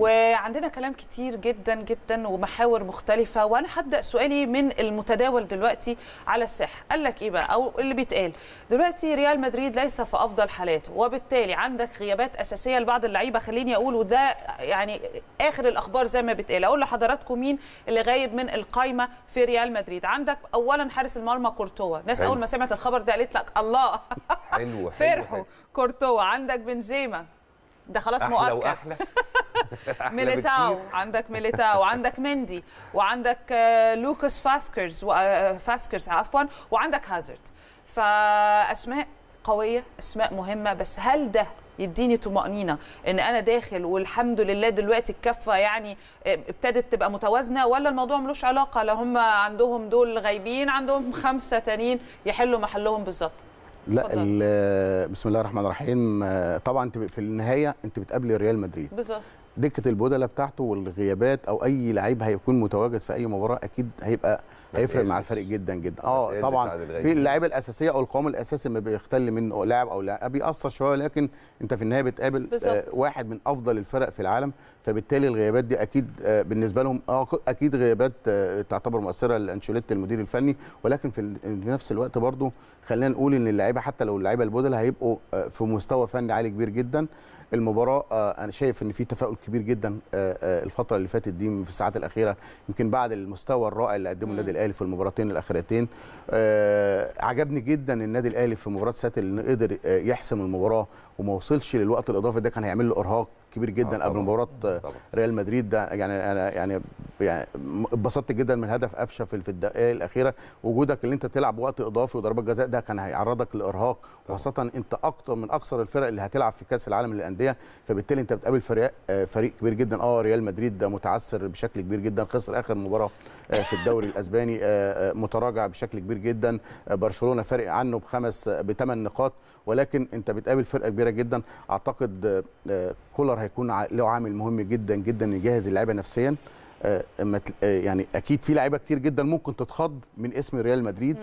وعندنا كلام كتير جدا جدا ومحاور مختلفه وانا هبدا سؤالي من المتداول دلوقتي على الساحه قال لك ايه بقى او اللي بيتقال دلوقتي ريال مدريد ليس في افضل حالاته وبالتالي عندك غيابات اساسيه لبعض اللعيبه خليني اقول وده يعني اخر الاخبار زي ما بتقال اقول لحضراتكم مين اللي غايب من القايمه في ريال مدريد عندك اولا حارس المرمى كورتوا ناس حلو. اول ما سمعت الخبر ده قالت لك الله حلو, حلو فرحوا كورتوا عندك بنزيما ده خلاص أحلى مؤكد وأحلى. ميليتاو عندك ميليتاو عندك مندي وعندك آه، لوكاس فاسكرز آه، فاسكرز عفوا وعندك هازارد فاسماء قويه اسماء مهمه بس هل ده يديني طمأنينة إن أنا داخل والحمد لله دلوقتي الكفة يعني آه، ابتدت تبقى متوازنة ولا الموضوع ملوش علاقة لا هم عندهم دول غايبين عندهم خمسة تانيين يحلوا محلهم بالظبط لا بسم الله الرحمن الرحيم آه، طبعا انت في النهايه انت بتقابلي ريال مدريد بالظبط دكه البدله بتاعته والغيابات او اي لعيب هيكون متواجد في اي مباراه اكيد هيبقى هيفرق مع الفريق جدا جدا اه طبعا في اللعيبه الاساسيه او القوام الاساسي ما بيختل منه لاعب او لاعب بيأثر شويه لكن انت في النهايه بتقابل آه واحد من افضل الفرق في العالم فبالتالي الغيابات دي اكيد آه بالنسبه لهم اه اكيد غيابات آه تعتبر مؤثره لانشيلوتي المدير الفني ولكن في نفس الوقت برضه خلينا نقول ان اللعيبه حتى لو اللعيبه البدلاء هيبقوا آه، في مستوى فني عالي كبير جدا المباراه آه، انا شايف ان في تفاؤل كبير جدا آه، آه، الفتره اللي فاتت دي في الساعات الاخيره يمكن بعد المستوى الرائع اللي قدمه النادي الاهلي في المباراتين الاخيرتين عجبني جدا النادي الاهلي في مباراه سات انه قدر يحسم المباراه وما وصلش للوقت الاضافي ده كان هيعمل له ارهاق كبير جدا آه، قبل مباراه آه، ريال مدريد ده يعني انا يعني يعني اتبسطت جدا من هدف قفشه في الدقائق الاخيره وجودك اللي انت تلعب وقت اضافي وضربات جزاء ده كان هيعرضك لارهاق وخاصه انت اكتر من اكثر الفرق اللي هتلعب في كاس العالم للانديه فبالتالي انت بتقابل فريق فريق كبير جدا اه ريال مدريد ده متعثر بشكل كبير جدا خسر اخر مباراه آه، في الدوري الاسباني متراجع بشكل كبير جدا برشلونه فارق عنه بخمس بثمان نقاط ولكن انت بتقابل فرقه كبيره جدا اعتقد كولر جبار هيكون له عامل مهم جدا جدا يجهز اللعيبه نفسيا آه، آه، يعني اكيد في لعيبه كتير جدا ممكن تتخض من اسم ريال مدريد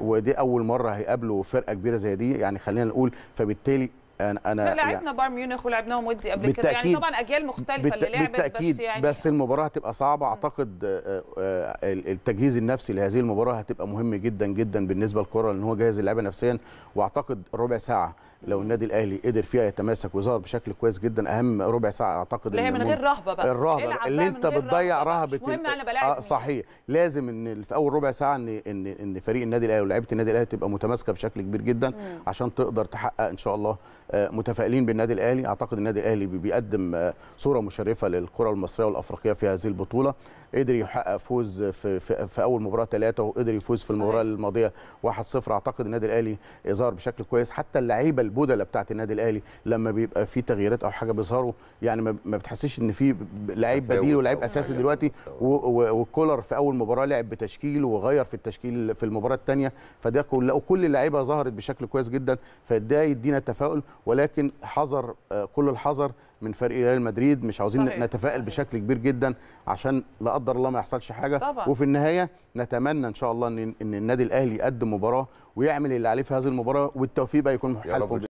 ودي اول مره هيقابلوا فرقه كبيره زي دي يعني خلينا نقول فبالتالي انا انا يعني لعبنا يعني بايرن ميونخ ولعبناهم ودي قبل كده يعني طبعا اجيال مختلفه بالت... اللي لعبت بالتأكيد بس يعني بس المباراه هتبقى صعبه اعتقد آه، آه، التجهيز النفسي لهذه المباراه هتبقى مهم جدا جدا بالنسبه للكره لان هو جاهز اللعيبه نفسيا واعتقد ربع ساعه لو النادي الاهلي قدر فيها يتماسك وظهر بشكل كويس جدا اهم ربع ساعه اعتقد اللي هي من غير رهبه بقى الرهبه اللي انت بتضيع رهبه مهم انا بلاعب آه صحيح لازم ان في اول ربع ساعه ان ان ان فريق النادي الاهلي ولاعيبه النادي الاهلي تبقى متماسكه بشكل كبير جدا عشان تقدر تحقق ان شاء الله متفائلين بالنادي الاهلي اعتقد النادي الاهلي بيقدم آه، صوره مشرفه للكره المصريه والافريقيه في هذه البطوله قدر يحقق فوز في, في, في اول مباراه ثلاثه وقدر يفوز في المباراه الماضيه 1-0 اعتقد النادي الاهلي ظهر بشكل كويس حتى اللعيبه البدله بتاعه النادي الاهلي لما بيبقى في تغييرات او حاجه بيظهروا يعني ما بتحسش ان في لعيب بديل ولعيب أيوة. اساسي أيوة. دلوقتي وكولر في اول مباراه لعب بتشكيل وغير في التشكيل في المباراه الثانيه فده كل وكل اللعيبه ظهرت بشكل كويس جدا فده يدينا تفاؤل ولكن حذر آه، كل الحذر من فريق ريال مدريد مش عاوزين صحيح. نتفائل صحيح. بشكل كبير جدا عشان لا قدر الله ما يحصلش حاجه طبعا. وفي النهايه نتمنى ان شاء الله ان, النادي الاهلي يقدم مباراه ويعمل اللي عليه في هذه المباراه والتوفيق بقى يكون حالفهم